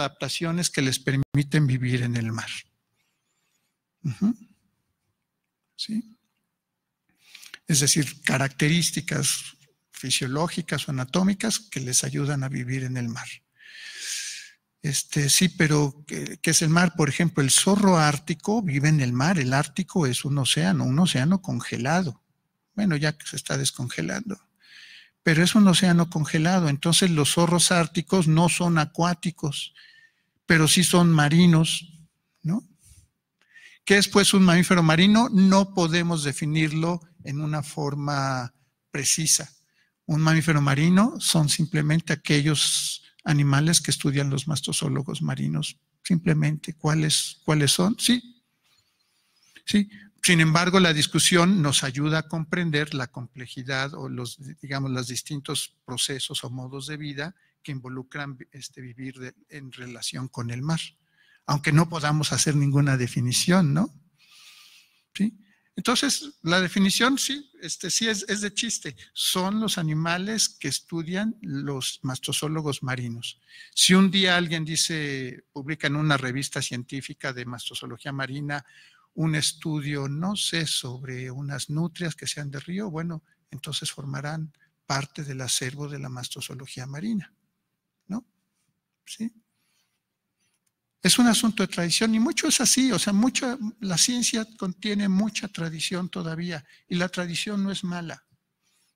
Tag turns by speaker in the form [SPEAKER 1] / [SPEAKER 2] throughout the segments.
[SPEAKER 1] adaptaciones que les permiten vivir en el mar. ¿Sí? Es decir, características fisiológicas o anatómicas que les ayudan a vivir en el mar. Este, sí, pero ¿qué, ¿qué, es el mar? Por ejemplo, el zorro ártico vive en el mar. El ártico es un océano, un océano congelado. Bueno, ya que se está descongelando. Pero es un océano congelado. Entonces los zorros árticos no son acuáticos pero sí son marinos, ¿no? ¿Qué es pues un mamífero marino? No podemos definirlo en una forma precisa. Un mamífero marino son simplemente aquellos animales que estudian los mastozólogos marinos. Simplemente, ¿cuáles, cuáles son? Sí. Sí. Sin embargo, la discusión nos ayuda a comprender la complejidad o los, digamos, los distintos procesos o modos de vida que involucran este, vivir en relación con el mar, aunque no podamos hacer ninguna definición, ¿no? ¿Sí? Entonces, la definición sí, este, sí es, es, de chiste. Son los animales que estudian los mastozólogos marinos. Si un día alguien dice, publica en una revista científica de mastozoología marina un estudio, no sé, sobre unas nutrias que sean de río, bueno, entonces formarán parte del acervo de la mastozoología marina. Es un asunto de tradición y mucho es así, o sea, la ciencia contiene mucha tradición todavía y la tradición no es mala,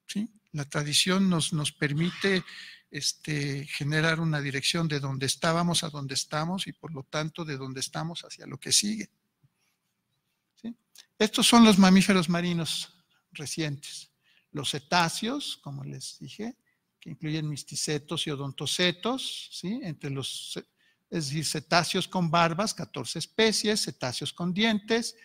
[SPEAKER 1] ¿sí? La tradición nos, nos permite este, generar una dirección de donde estábamos a donde estamos y por lo tanto de donde estamos hacia lo que sigue. Estos son los mamíferos marinos recientes. Los cetáceos, como les dije, incluyen misticetos y odontocetos, entre los, es decir, cetáceos con barbas, 14 especies, cetáceos con dientes,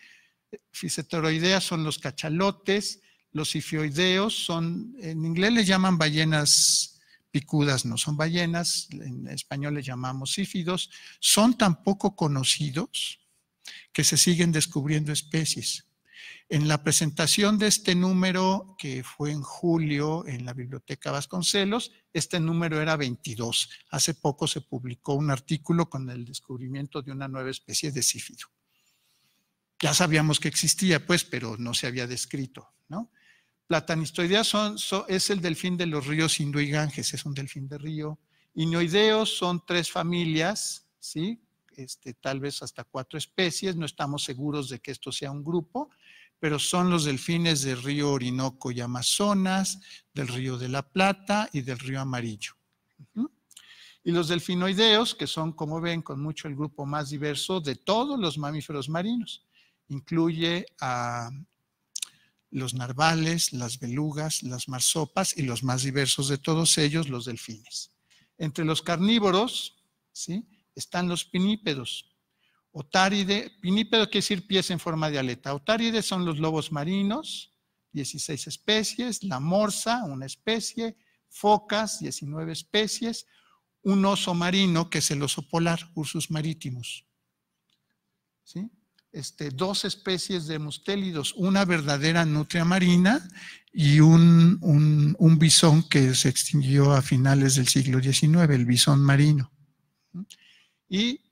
[SPEAKER 1] eh, fiseteroideas son los cachalotes, los ifioideos son, en inglés les llaman ballenas picudas, no son ballenas, en español les llamamos ífidos, son tan poco conocidos que se siguen descubriendo especies. En la presentación de este número, que fue en julio en la Biblioteca Vasconcelos, este número era 22. Hace poco se publicó un artículo con el descubrimiento de una nueva especie de sífido. Ya sabíamos que existía, pues, pero no se había descrito, ¿no? Platanistoideas es el delfín de los ríos Indo y Ganges, es un delfín de río. Inoideos son tres familias, ¿sí? Este, tal vez hasta cuatro especies, no estamos seguros de que esto sea un grupo, pero son los delfines del río Orinoco y Amazonas, del río de la Plata y del río Amarillo. Y los delfinoideos, que son, como ven, con mucho el grupo más diverso de todos los mamíferos marinos. Incluye a los narvales, las belugas, las marsopas y los más diversos de todos ellos, los delfines. Entre los carnívoros ¿sí? están los pinípedos, Otáride, pinípedo quiere decir pies en forma de aleta. Otáride son los lobos marinos, 16 especies, la morsa, una especie, focas, 19 especies, un oso marino, que es el oso polar, Ursus marítimos. ¿Sí? Este, dos especies de mustélidos, una verdadera nutria marina y un, un bisón que se extinguió a finales del siglo XIX, el bisón marino. ¿Mm? Y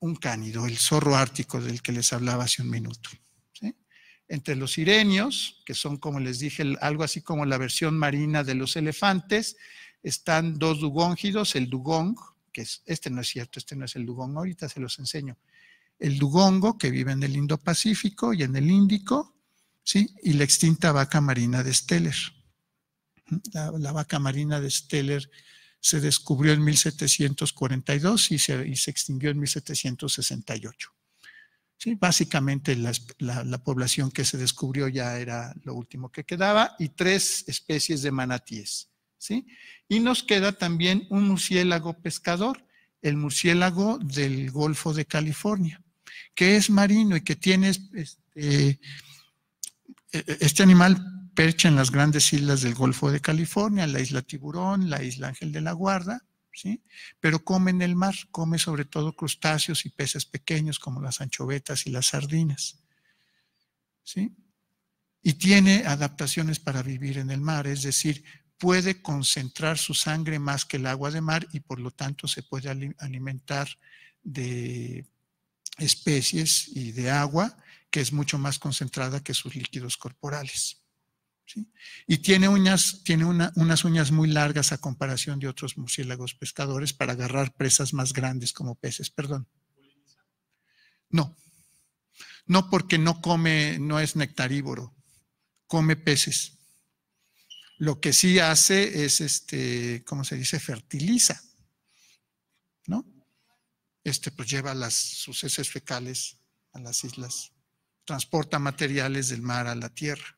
[SPEAKER 1] un cánido, el zorro ártico del que les hablaba hace un minuto. Entre los sirenios, que son, como les dije, algo así como la versión marina de los elefantes, están dos dugóngidos, el dugong, que es, este no es cierto, este no es el dugong, ahorita se los enseño, el dugongo, que vive en el Indo-Pacífico y en el Índico, ¿sí? y la extinta vaca marina de Steller. la vaca marina de Steller se descubrió en 1742 y se, extinguió en 1768. básicamente la, población que se descubrió ya era lo último que quedaba y tres especies de manatíes. ¿sí? Y nos queda también un murciélago pescador, el murciélago del Golfo de California, que es marino y que tiene este, eh, eh, este animal percha en las grandes islas del Golfo de California, la isla Tiburón, la isla Ángel de la Guarda, ¿sí? pero come en el mar, come sobre todo crustáceos y peces pequeños como las anchovetas y las sardinas. ¿sí? Y tiene adaptaciones para vivir en el mar, es decir, puede concentrar su sangre más que el agua de mar y por lo tanto se puede alimentar de especies y de agua que es mucho más concentrada que sus líquidos corporales. Y tiene, uñas, tiene unas uñas muy largas a comparación de otros murciélagos pescadores para agarrar presas más grandes como peces, perdón. No, no porque no come, no es nectarívoro, come peces. Lo que sí hace es, este, ¿cómo se dice? Fertiliza, ¿no? Este, pues lleva las, sus heces fecales a las islas, transporta materiales del mar a la tierra.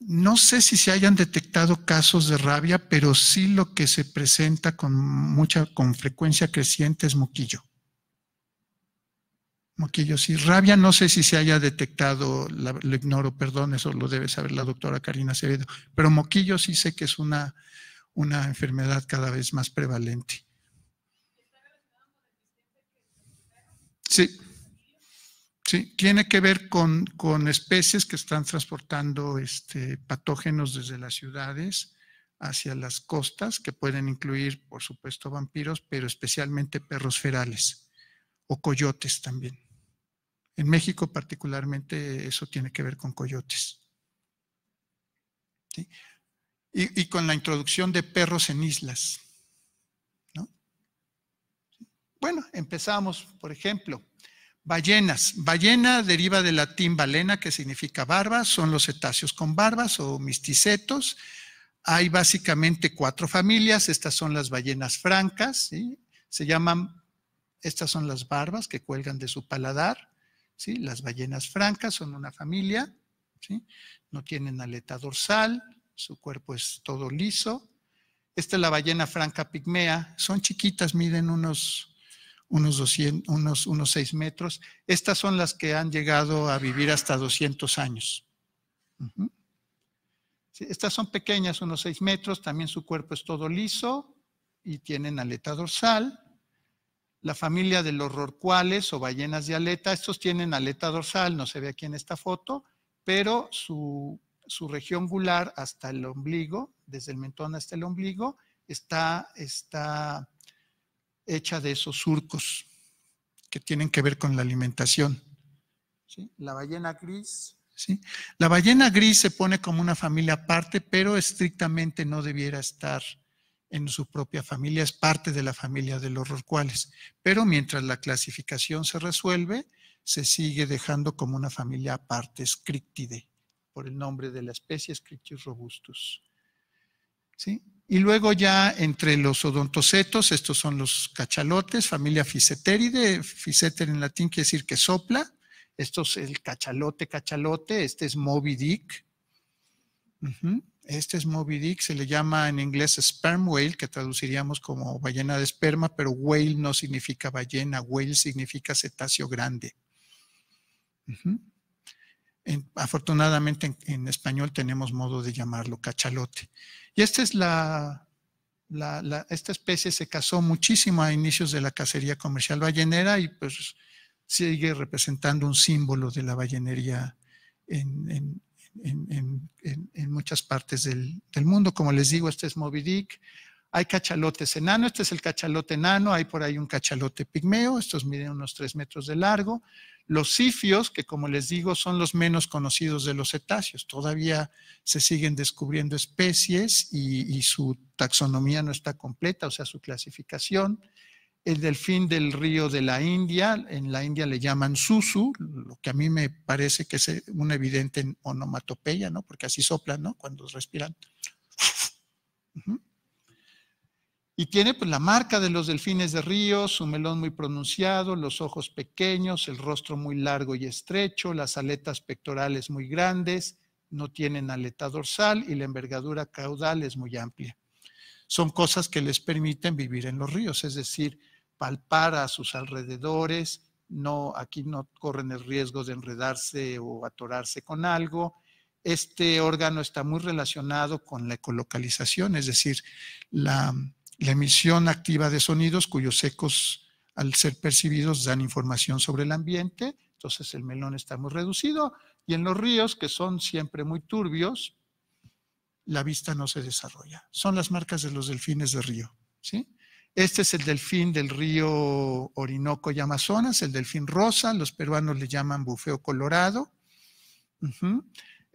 [SPEAKER 1] No sé si se hayan detectado casos de rabia, pero sí lo que se presenta con mucha, con frecuencia creciente es moquillo. Moquillo, sí. Rabia, no sé si se haya detectado, lo ignoro, perdón, eso lo debe saber la doctora Karina Acevedo, pero moquillo sí sé que es una, una enfermedad cada vez más prevalente. Sí. Sí, tiene que ver con, especies que están transportando este, patógenos desde las ciudades hacia las costas, que pueden incluir, por supuesto, vampiros, pero especialmente perros ferales o coyotes también. En México particularmente eso tiene que ver con coyotes. Y, y, con la introducción de perros en islas. ¿no? Bueno, empezamos, por ejemplo, Ballenas. Ballena deriva del latín balena, que significa barba. Son los cetáceos con barbas o misticetos. Hay básicamente cuatro familias. Estas son las ballenas francas. Se llaman, estas son las barbas que cuelgan de su paladar. ¿sí? Las ballenas francas son una familia. ¿sí? No tienen aleta dorsal. Su cuerpo es todo liso. Esta es la ballena franca pigmea. Son chiquitas, miden unos unos, 200, 6 metros. Estas son las que han llegado a vivir hasta 200 años. estas son pequeñas, unos 6 metros, también su cuerpo es todo liso y tienen aleta dorsal. La familia de los rorcuales o ballenas de aleta, estos tienen aleta dorsal, no se ve aquí en esta foto, pero su, su región gular hasta el ombligo, desde el mentón hasta el ombligo, está, está hecha de esos surcos que tienen que ver con la alimentación. ¿Sí? La ballena gris. ¿sí? La ballena gris se pone como una familia aparte, pero estrictamente no debiera estar en su propia familia, es parte de la familia de los rorcuales. Pero mientras la clasificación se resuelve, se sigue dejando como una familia aparte, Scriptidae, por el nombre de la especie, Scriptius robustus. ¿Sí? Y luego ya entre los odontocetos, estos son los cachalotes, familia Fiseteride, Fiseter en latín quiere decir que sopla, esto es el cachalote, cachalote, este es Moby Dick. Este es Moby Dick, se le llama en inglés sperm whale, que traduciríamos como ballena de esperma, pero whale no significa ballena, whale significa cetáceo grande afortunadamente en, español tenemos modo de llamarlo cachalote. Y esta es la, esta especie se casó muchísimo a inicios de la cacería comercial ballenera y pues sigue representando un símbolo de la ballenería en, muchas partes del, del, mundo. Como les digo, este es Moby Dick. Hay cachalotes enano, este es el cachalote enano, hay por ahí un cachalote pigmeo, estos miden unos tres metros de largo. Los sifios, que como les digo, son los menos conocidos de los cetáceos. Todavía se siguen descubriendo especies y, su taxonomía no está completa, o sea, su clasificación. El delfín del río de la India, en la India le llaman susu, lo que a mí me parece que es eh, una evidente onomatopeya, ¿no? Porque así soplan, ¿no? Cuando respiran. Y tiene pues, la marca de los delfines de río, su melón muy pronunciado, los ojos pequeños, el rostro muy largo y estrecho, las aletas pectorales muy grandes, no tienen aleta dorsal y la envergadura caudal es muy amplia. Son cosas que les permiten vivir en los ríos, es decir, palpar a sus alrededores, no, aquí no corren el riesgo de enredarse o atorarse con algo, este órgano está muy relacionado con la ecolocalización, es decir, la la emisión activa de sonidos cuyos ecos al ser percibidos dan información sobre el ambiente, entonces el melón está muy reducido, y en los ríos, que son siempre muy turbios, la vista no se desarrolla. Son las marcas de los delfines de río. ¿sí? Este es el delfín del río Orinoco y Amazonas, el delfín rosa, los peruanos le llaman bufeo colorado.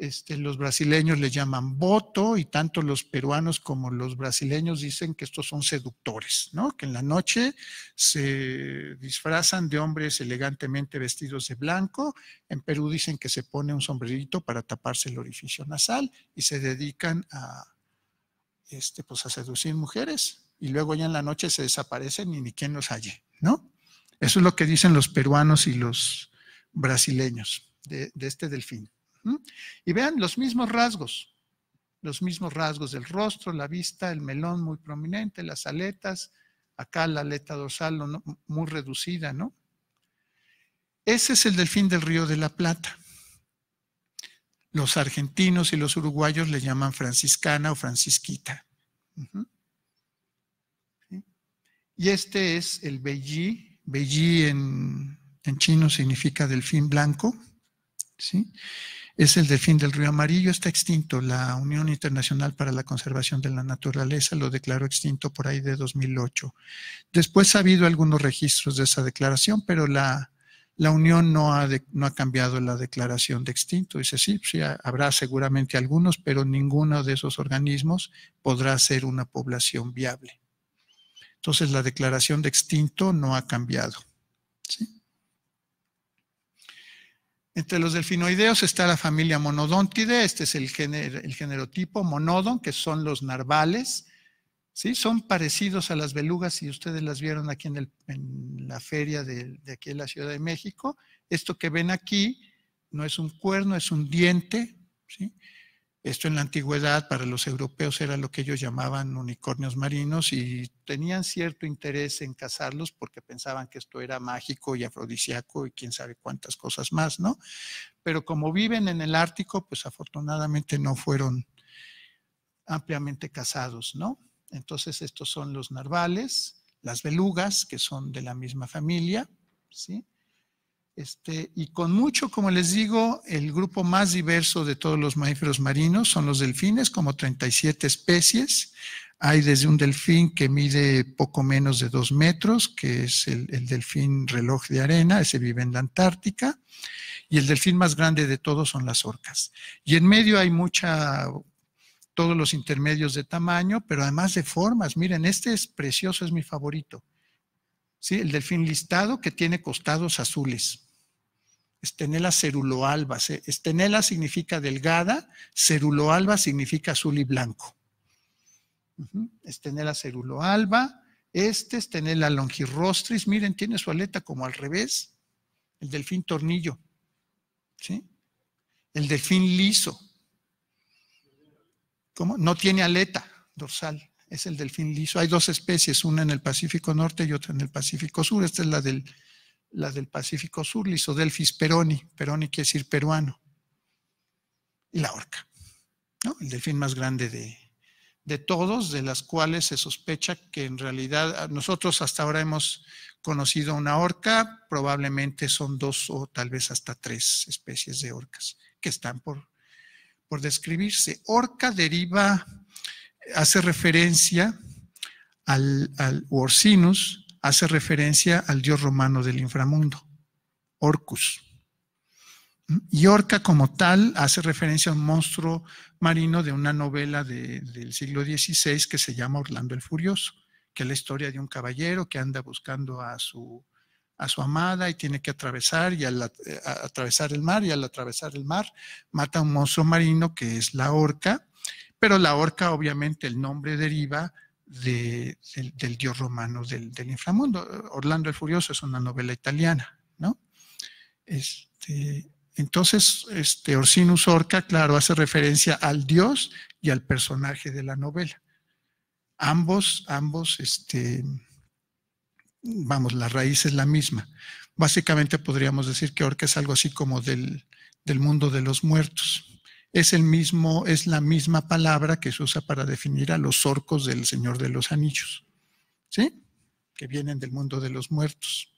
[SPEAKER 1] Este, los brasileños le llaman voto y tanto los peruanos como los brasileños dicen que estos son seductores, ¿no? Que en la noche se disfrazan de hombres elegantemente vestidos de blanco. En Perú dicen que se pone un sombrerito para taparse el orificio nasal y se dedican a, este, pues, a seducir mujeres y luego ya en la noche se desaparecen y ni quien los halle, ¿no? Eso es lo que dicen los peruanos y los brasileños de este delfín. Y vean los mismos rasgos, los mismos rasgos del rostro, la vista, el melón muy prominente, las aletas, acá la aleta dorsal muy reducida, ¿no? Ese es el delfín del río de la Plata. Los argentinos y los uruguayos le llaman franciscana o francisquita. Y este es el Beiji. Beiji en, en chino significa delfín blanco. ¿sí? es el delfín del río Amarillo, está extinto. La Unión Internacional para la Conservación de la Naturaleza lo declaró extinto por ahí de 2008. Después ha habido algunos registros de esa declaración, pero la, la Unión no ha, no ha, cambiado la declaración de extinto. Dice, sí, sí, habrá seguramente algunos, pero ninguno de esos organismos podrá ser una población viable. Entonces la declaración de extinto no ha cambiado. ¿sí? Entre los delfinoideos está la familia Monodontidae, este es el género, el Monodon, que son los narvales. ¿sí? Son parecidos a las belugas, y ustedes las vieron aquí en, la feria de, de aquí en la Ciudad de México. Esto que ven aquí no es un cuerno, es un diente. ¿sí? Esto en la antigüedad para los europeos era lo que ellos llamaban unicornios marinos y tenían cierto interés en cazarlos porque pensaban que esto era mágico y afrodisíaco y quién sabe cuántas cosas más, ¿no? Pero como viven en el Ártico, pues afortunadamente no fueron ampliamente cazados, ¿no? Entonces estos son los narvales, las belugas, que son de la misma familia, ¿sí? Este, y con mucho, como les digo, el grupo más diverso de todos los mamíferos marinos son los delfines, como 37 especies. Hay desde un delfín que mide poco menos de 2 metros, que es el, el, delfín reloj de arena, ese vive en la Antártica, y el delfín más grande de todos son las orcas. Y en medio hay mucha, todos los intermedios de tamaño, pero además de formas. Miren, este es precioso, es mi favorito el delfín listado que tiene costados azules. Estenela ceruloalba. Estenela significa delgada, ceruloalba significa azul y blanco. Estenela ceruloalba, este estenela longirostris. miren, tiene su aleta como al revés, el delfín tornillo, El delfín liso, ¿Cómo? No tiene aleta dorsal es el delfín liso. Hay dos especies, una en el Pacífico Norte y otra en el Pacífico Sur. Esta es la del, del Pacífico Sur, liso delfis peroni. Peroni quiere decir peruano. Y la orca, el delfín más grande de, todos, de las cuales se sospecha que en realidad ah, nosotros hasta ahora hemos conocido una orca, probablemente son dos o tal vez hasta tres especies de orcas que están por, por describirse. Orca deriva hace referencia al, hace referencia al dios romano del inframundo, Orcus. Y Orca como tal hace referencia a un monstruo marino de una novela del siglo XVI que se llama Orlando el Furioso, que es la historia de un caballero que anda buscando a su, a su amada y tiene que atravesar, y eh, atravesar el mar y al atravesar el mar mata a un monstruo marino que es la orca pero la orca, obviamente, el nombre deriva del, dios romano del, inframundo. Orlando el Furioso es una novela italiana, ¿no? Este, entonces, este, Orsinus Orca, claro, hace referencia al dios y al personaje de la novela. Ambos, ambos, este, vamos, la raíz es la misma. Básicamente podríamos decir que Orca es algo así como del, del mundo de los muertos es el mismo, es la misma palabra que se usa para definir a los orcos del Señor de los Anillos, ¿sí? Que vienen del mundo de los muertos.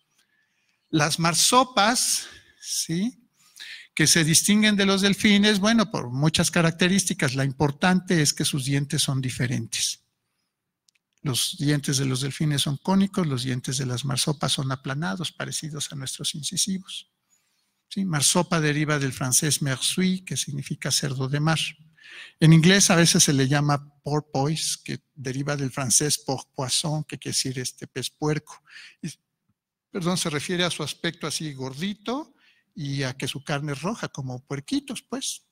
[SPEAKER 1] Las marsopas, ¿sí? Que se distinguen de los delfines, bueno, por muchas características. La importante es que sus dientes son diferentes. Los dientes de los delfines son cónicos, los dientes de las marsopas son aplanados, parecidos a nuestros incisivos. Marsopa deriva del francés mersui, que significa cerdo de mar. En inglés a veces se le llama porpoise, que deriva del francés porpoisson, que quiere decir este pez puerco. perdón, se refiere a su aspecto así gordito y a que su carne es roja, como puerquitos, pues.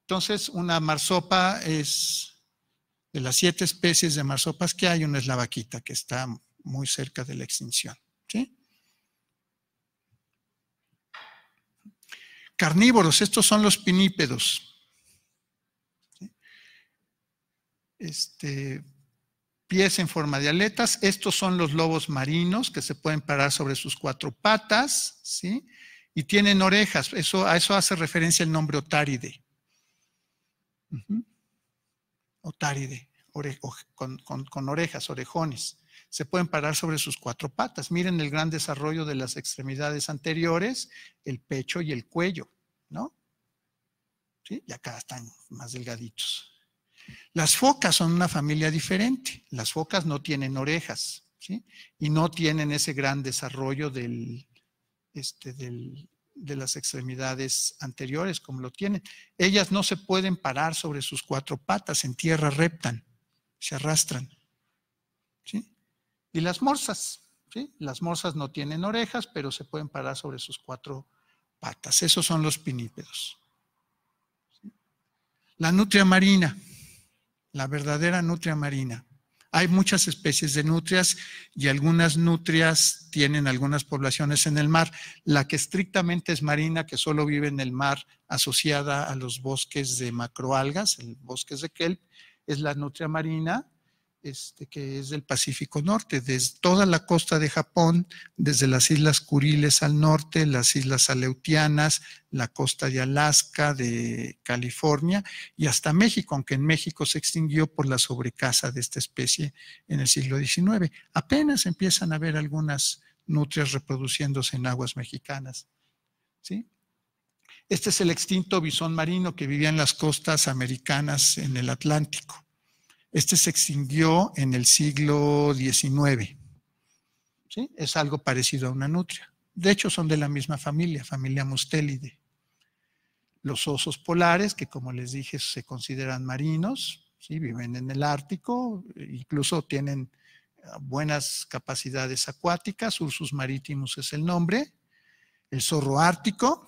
[SPEAKER 1] Entonces, una marsopa es, de las siete especies de marsopas que hay, una es la vaquita, que está muy cerca de la extinción. carnívoros, estos son los pinípedos. Este, pies en forma de aletas, estos son los lobos marinos que se pueden parar sobre sus cuatro patas, ¿sí? Y tienen orejas, eso, a eso hace referencia el nombre otáride. Otáride, con orejas, orejones se pueden parar sobre sus cuatro patas. Miren el gran desarrollo de las extremidades anteriores, el pecho y el cuello, ¿no? Y acá están más delgaditos. Las focas son una familia diferente. Las focas no tienen orejas, ¿sí? Y no tienen ese gran desarrollo del, este, de las extremidades anteriores como lo tienen. Ellas no se pueden parar sobre sus cuatro patas, en tierra reptan, se arrastran. ¿Sí? y las morsas. ¿sí? Las morsas no tienen orejas, pero se pueden parar sobre sus cuatro patas. Esos son los pinípedos. La nutria marina, la verdadera nutria marina. Hay muchas especies de nutrias y algunas nutrias tienen algunas poblaciones en el mar. La que estrictamente es marina, que solo vive en el mar, asociada a los bosques de macroalgas, el bosques de kelp, es la nutria marina, este, que es del Pacífico Norte, desde toda la costa de Japón, desde las Islas Kuriles al norte, las Islas Aleutianas, la costa de Alaska, de California y hasta México, aunque en México se extinguió por la sobrecasa de esta especie en el siglo XIX. Apenas empiezan a ver algunas nutrias reproduciéndose en aguas mexicanas. ¿sí? Este es el extinto bisón marino que vivía en las costas americanas en el Atlántico. Este se extinguió en el siglo XIX. Es algo parecido a una nutria. De hecho, son de la misma familia, familia Mustélide. Los osos polares, que como les dije, se consideran marinos, ¿sí? viven en el Ártico, incluso tienen ah, buenas capacidades acuáticas, Ursus maritimus es el nombre, el zorro ártico,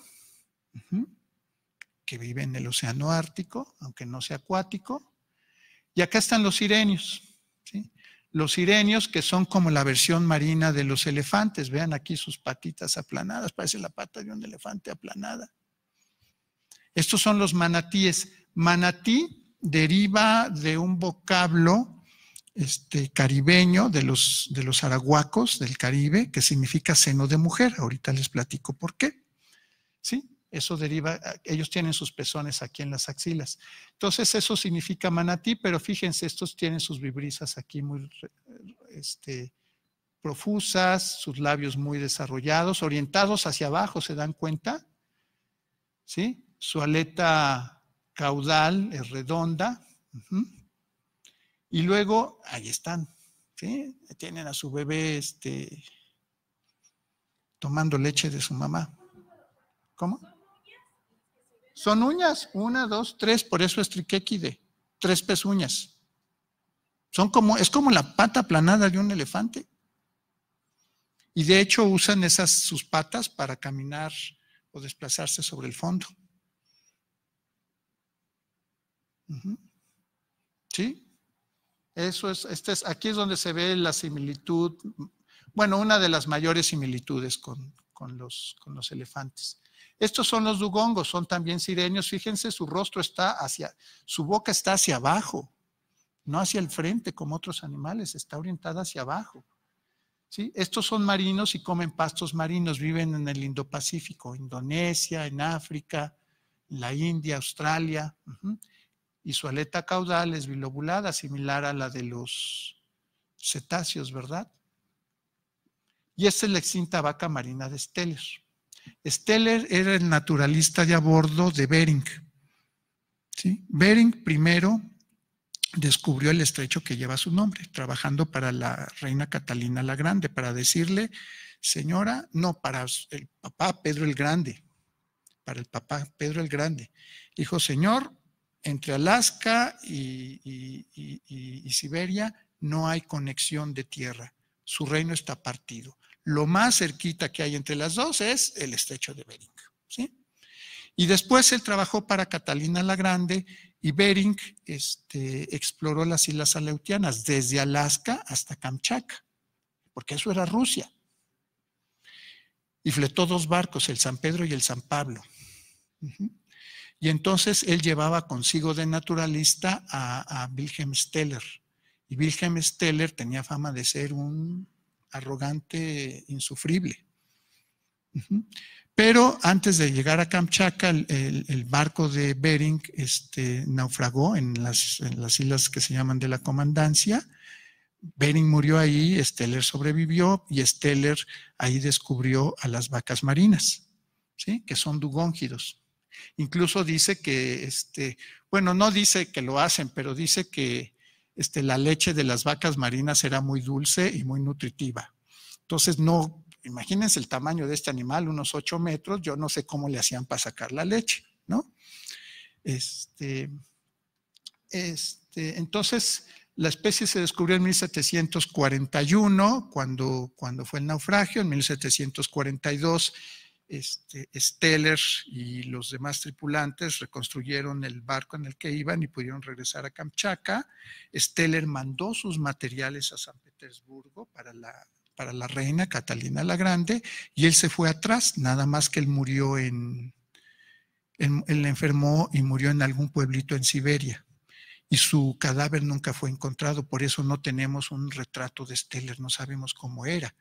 [SPEAKER 1] que vive en el océano ártico, aunque no sea acuático, y acá están los sirenios. ¿sí? Los sirenios que son como la versión marina de los elefantes. Vean aquí sus patitas aplanadas, parece la pata de un elefante aplanada. Estos son los manatíes. Manatí deriva de un vocablo este, caribeño de los, de los arahuacos del Caribe, que significa seno de mujer. Ahorita les platico por qué. ¿Sí? Eso deriva, ellos tienen sus pezones aquí en las axilas. Entonces eso significa manatí, pero fíjense, estos tienen sus vibrisas aquí muy este, profusas, sus labios muy desarrollados, orientados hacia abajo, ¿se dan cuenta? ¿Sí? Su aleta caudal es redonda. Y luego, ahí están, ¿sí? Tienen a su bebé este, tomando leche de su mamá. ¿Cómo? Son uñas, una, dos, tres, por eso es triquéquide, tres pezuñas. Son como, es como la pata aplanada de un elefante. Y de hecho usan esas sus patas para caminar o desplazarse sobre el fondo. ¿Sí? Eso este es, aquí es donde se ve la similitud, bueno, una de las mayores similitudes con los elefantes. Estos son los dugongos, son también sirenios. Fíjense, su rostro está hacia, su boca está hacia abajo, no hacia el frente como otros animales, está orientada hacia abajo. ¿Sí? Estos son marinos y comen pastos marinos, viven en el Indo-Pacífico, Indonesia, en África, la India, Australia. Y su aleta caudal es bilobulada, similar a la de los cetáceos, ¿verdad? Y esta es la extinta vaca marina de Steller. Steller era el naturalista de a bordo de Bering. Bering primero descubrió el estrecho que lleva su nombre, trabajando para la reina Catalina la Grande, para decirle, señora, no, para el papá Pedro el Grande, para el papá Pedro el Grande. Dijo, señor, entre Alaska y Siberia no hay conexión de tierra, su reino está partido lo más cerquita que hay entre las dos es el estrecho de Bering. Y después él trabajó para Catalina la Grande y Bering este, exploró las islas aleutianas desde Alaska hasta Kamchatka, porque eso era Rusia. Y fletó dos barcos, el San Pedro y el San Pablo. Y entonces él llevaba consigo de naturalista a Wilhelm Steller. Y Wilhelm Steller tenía fama de ser un arrogante, insufrible. Pero antes de llegar a Kamchatka, el, barco de Bering este, naufragó en las, islas que se llaman de la comandancia. Bering murió ahí, Steller sobrevivió y Steller ahí descubrió a las vacas marinas, ¿sí? que son dugóngidos. Incluso dice que, este, bueno, no dice que lo hacen, pero dice que este, la leche de las vacas marinas era muy dulce y muy nutritiva. Entonces, no, imagínense el tamaño de este animal, unos 8 metros, yo no sé cómo le hacían para sacar la leche, ¿no? Este, este, entonces, la especie se descubrió en 1741, cuando, cuando fue el naufragio, en 1742 este, Steller y los demás tripulantes reconstruyeron el barco en el que iban y pudieron regresar a Kamchatka. Steller mandó sus materiales a San Petersburgo para la, para la reina Catalina la Grande y él se fue atrás, nada más que él murió en, en él enfermó y murió en algún pueblito en Siberia y su cadáver nunca fue encontrado, por eso no tenemos un retrato de Steller, no sabemos cómo era.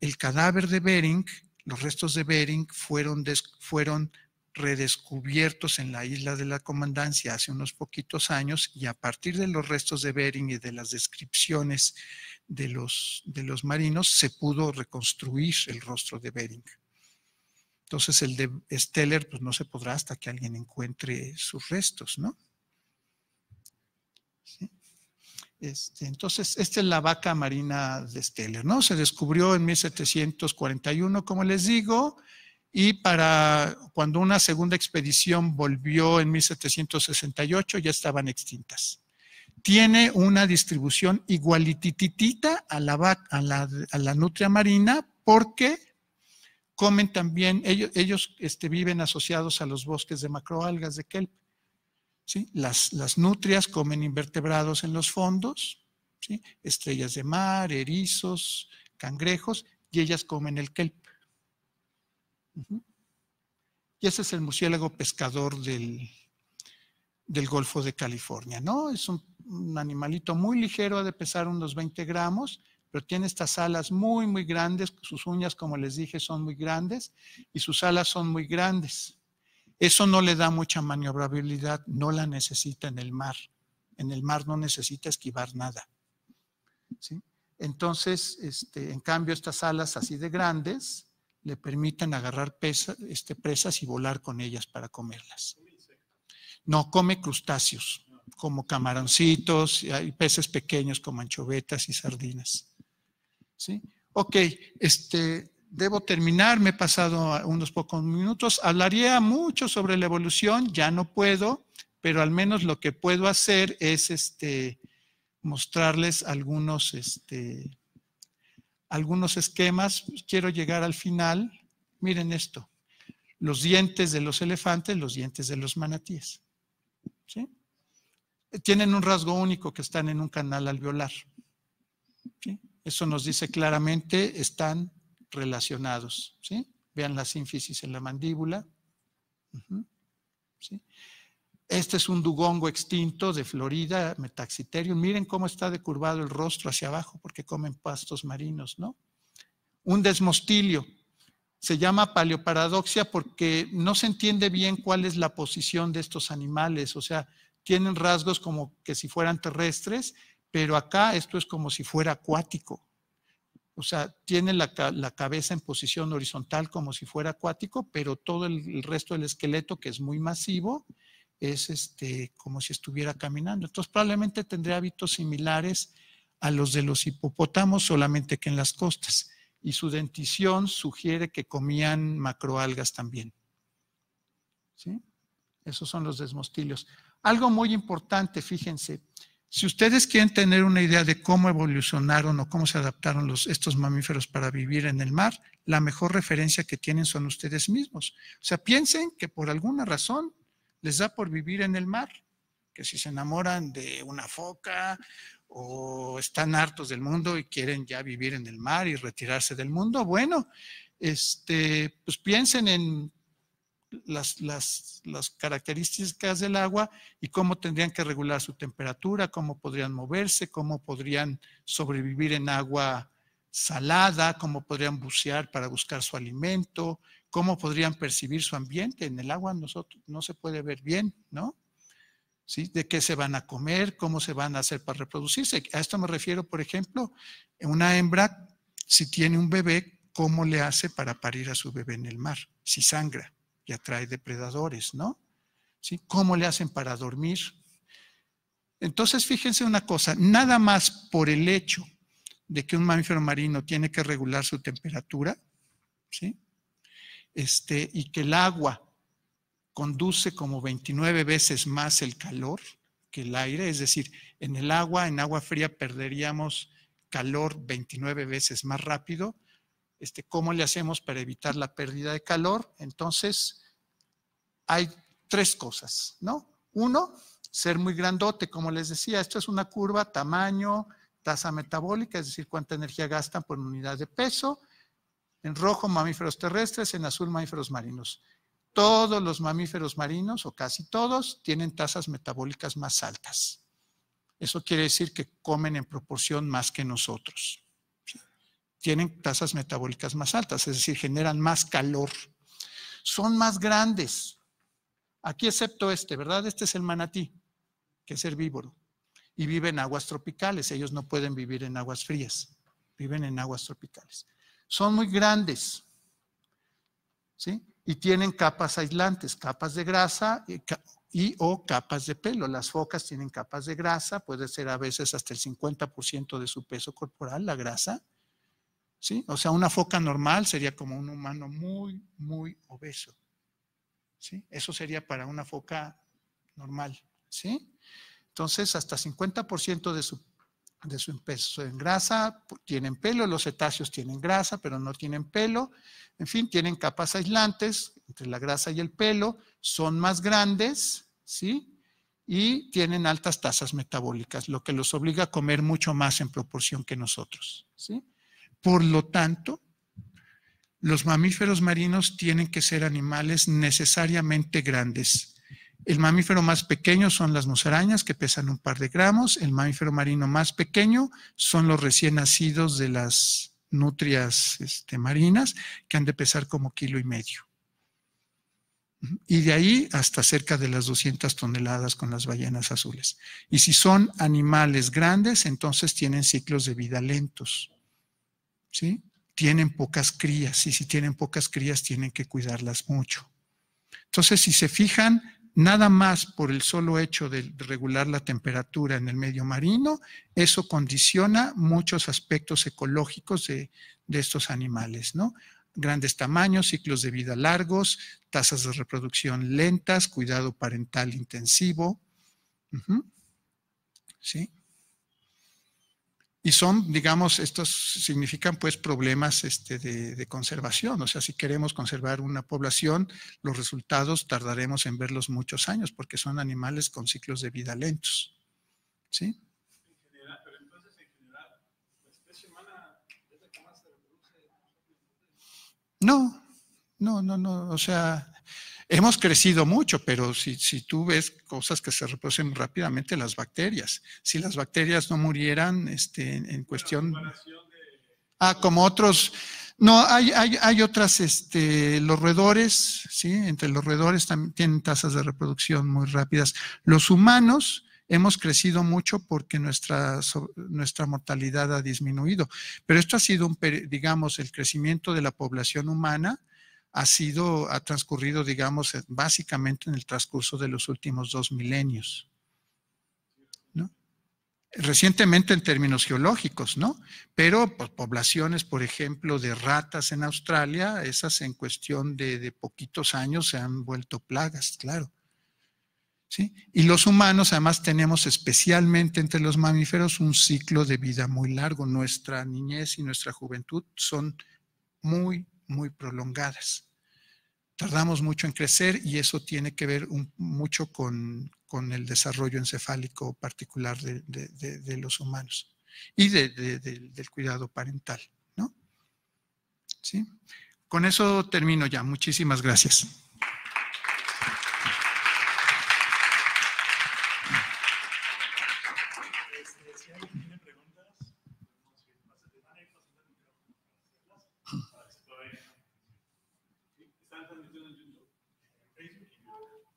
[SPEAKER 1] El cadáver de Bering los restos de Bering fueron, fueron redescubiertos en la isla de la comandancia hace unos poquitos años y a partir de los restos de Bering y de las descripciones de los, de los marinos se pudo reconstruir el rostro de Bering. Entonces el de Steller pues, no se podrá hasta que alguien encuentre sus restos, ¿no? ¿Sí? Este, entonces, esta es la vaca marina de Steller, ¿no? Se descubrió en 1741, como les digo, y para cuando una segunda expedición volvió en 1768 ya estaban extintas. Tiene una distribución igualititita a la, a la nutria marina porque comen también, ellos, ellos este, viven asociados a los bosques de macroalgas de kelp. Las, nutrias comen invertebrados en los fondos, estrellas de mar, erizos, cangrejos, y ellas comen el kelp. Y ese es el murciélago pescador del, Golfo de California, ¿no? Es un, animalito muy ligero, ha de pesar unos 20 gramos, pero tiene estas alas muy, muy grandes, sus uñas, como les dije, son muy grandes, y sus alas son muy grandes. Eso no le da mucha maniobrabilidad, no la necesita en el mar. En el mar no necesita esquivar nada. Entonces, este, en cambio, estas alas así de grandes le permiten agarrar este, presas y volar con ellas para comerlas. No, come crustáceos, como camaroncitos, y peces pequeños como anchovetas y sardinas. ¿Sí? Ok, este, Debo terminar, me he pasado unos pocos minutos. Hablaría mucho sobre la evolución, ya no puedo, pero al menos lo que puedo hacer es este, mostrarles algunos, este, algunos esquemas. Quiero llegar al final. Miren esto, los dientes de los elefantes, los dientes de los manatíes. ¿sí? Tienen un rasgo único que están en un canal alveolar. ¿sí? Eso nos dice claramente, están relacionados. ¿sí? Vean la sínfisis en la mandíbula. ¿sí? Este es un dugongo extinto de Florida, Metaxiterium. Miren cómo está decurvado el rostro hacia abajo porque comen pastos marinos, ¿no? Un desmostilio. Se llama paleoparadoxia porque no se entiende bien cuál es la posición de estos animales. O sea, tienen rasgos como que si fueran terrestres, pero acá esto es como si fuera acuático. O sea, tiene la, cabeza en posición horizontal como si fuera acuático, pero todo el, resto del esqueleto, que es muy masivo, es este, como si estuviera caminando. Entonces, probablemente tendría hábitos similares a los de los hipopótamos, solamente que en las costas. Y su dentición sugiere que comían macroalgas también. ¿Sí? Esos son los desmostilios. Algo muy importante, fíjense, si ustedes quieren tener una idea de cómo evolucionaron o cómo se adaptaron estos mamíferos para vivir en el mar, la mejor referencia que tienen son ustedes mismos. O sea, piensen que por alguna razón les da por vivir en el mar, que si se enamoran de una foca o están hartos del mundo y quieren ya vivir en el mar y retirarse del mundo, bueno, este, pues piensen en las, características del agua y cómo tendrían que regular su temperatura, cómo podrían moverse, cómo podrían sobrevivir en agua salada, cómo podrían bucear para buscar su alimento, cómo podrían percibir su ambiente. En el agua nosotros, no se puede ver bien, ¿no? ¿Sí? de qué se van a comer, cómo se van a hacer para reproducirse. A esto me refiero, por ejemplo, una hembra, si tiene un bebé, cómo le hace para parir a su bebé en el mar, si sangra atrae depredadores, ¿no? ¿Sí? ¿Cómo le hacen para dormir? Entonces, fíjense una cosa, nada más por el hecho de que un mamífero marino tiene que regular su temperatura, ¿sí? Este, y que el agua conduce como 29 veces más el calor que el aire, es decir, en el agua, en agua fría perderíamos calor 29 veces más rápido. Este, ¿Cómo le hacemos para evitar la pérdida de calor? Entonces, hay tres cosas, ¿no? Uno, ser muy grandote, como les decía, esto es una curva, tamaño, tasa metabólica, es decir, cuánta energía gastan por unidad de peso. En rojo, mamíferos terrestres, en azul, mamíferos marinos. Todos los mamíferos marinos, o casi todos, tienen tasas metabólicas más altas. Eso quiere decir que comen en proporción más que nosotros. Tienen tasas metabólicas más altas, es decir, generan más calor. Son más grandes, Aquí excepto este, ¿verdad? Este es el manatí, que es herbívoro. Y vive en aguas tropicales. Ellos no pueden vivir en aguas frías. Viven en aguas tropicales. Son muy grandes. ¿Sí? Y tienen capas aislantes, capas de grasa eh, y, o capas de pelo. Las focas tienen capas de grasa, puede ser a veces hasta el 50% de su peso corporal, la grasa. ¿Sí? O sea, una foca normal sería como un humano muy, muy obeso. Eso sería para una foca normal, ¿sí? Entonces, hasta 50% de su, de su peso en grasa tienen pelo, los cetáceos tienen grasa, pero no tienen pelo. En fin, tienen capas aislantes entre la grasa y el pelo, son más grandes, ¿sí? Y tienen altas tasas metabólicas, lo que los obliga a comer mucho más en proporción que nosotros, ¿sí? Por lo tanto, los mamíferos marinos tienen que ser animales necesariamente grandes. El mamífero más pequeño son las musarañas, que pesan un par de gramos. El mamífero marino más pequeño son los recién nacidos de las nutrias este, marinas, que han de pesar como kilo y medio. Y de ahí hasta cerca de las 200 toneladas con las ballenas azules. Y si son animales grandes, entonces tienen ciclos de vida lentos. ¿Sí? tienen pocas crías y si tienen pocas crías tienen que cuidarlas mucho. Entonces, si se fijan, nada más por el solo hecho de regular la temperatura en el medio marino, eso condiciona muchos aspectos ecológicos de, estos animales, ¿no? Grandes tamaños, ciclos de vida largos, tasas de reproducción lentas, cuidado parental intensivo. ¿Sí? Y son, digamos, estos significan pues problemas este, de, conservación. O sea, si queremos conservar una población, los resultados tardaremos en verlos muchos años porque son animales con ciclos de vida lentos. ¿Sí? No, no, no, no. O sea, Hemos crecido mucho, pero si, si, tú ves cosas que se reproducen rápidamente, las bacterias. Si las bacterias no murieran este, en, cuestión... Ah, como otros... No, hay, hay, hay otras, este, los roedores, ¿sí? Entre los roedores también tienen tasas de reproducción muy rápidas. Los humanos, hemos crecido mucho porque nuestra, nuestra mortalidad ha disminuido. Pero esto ha sido, un, digamos, el crecimiento de la población humana ha sido, ha transcurrido, digamos, eh, básicamente en el transcurso de los últimos dos milenios. ¿no? Recientemente en términos geológicos, ¿no? Pero pues, poblaciones, por ejemplo, de ratas en Australia, esas en cuestión de, de poquitos años se han vuelto plagas, claro. ¿Sí? Y los humanos además tenemos especialmente entre los mamíferos un ciclo de vida muy largo. Nuestra niñez y nuestra juventud son muy muy prolongadas. Tardamos mucho en crecer y eso tiene que ver mucho con, el desarrollo encefálico particular de, de los humanos y del cuidado parental. ¿no? ¿Sí? Con eso termino ya. Muchísimas gracias.